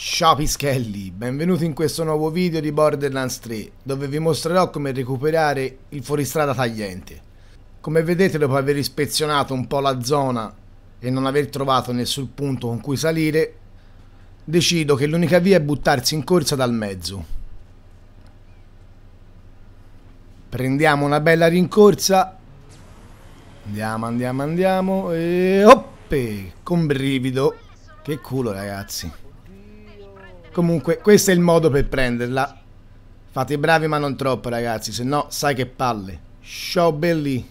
Ciao Pischelli, benvenuti in questo nuovo video di Borderlands 3 dove vi mostrerò come recuperare il fuoristrada tagliente. Come vedete dopo aver ispezionato un po' la zona e non aver trovato nessun punto con cui salire, decido che l'unica via è buttarsi in corsa dal mezzo. Prendiamo una bella rincorsa, andiamo, andiamo, andiamo e oppe, con brivido. Che culo ragazzi. Comunque, questo è il modo per prenderla. Fate bravi ma non troppo, ragazzi, se no sai che palle. Ciao belli!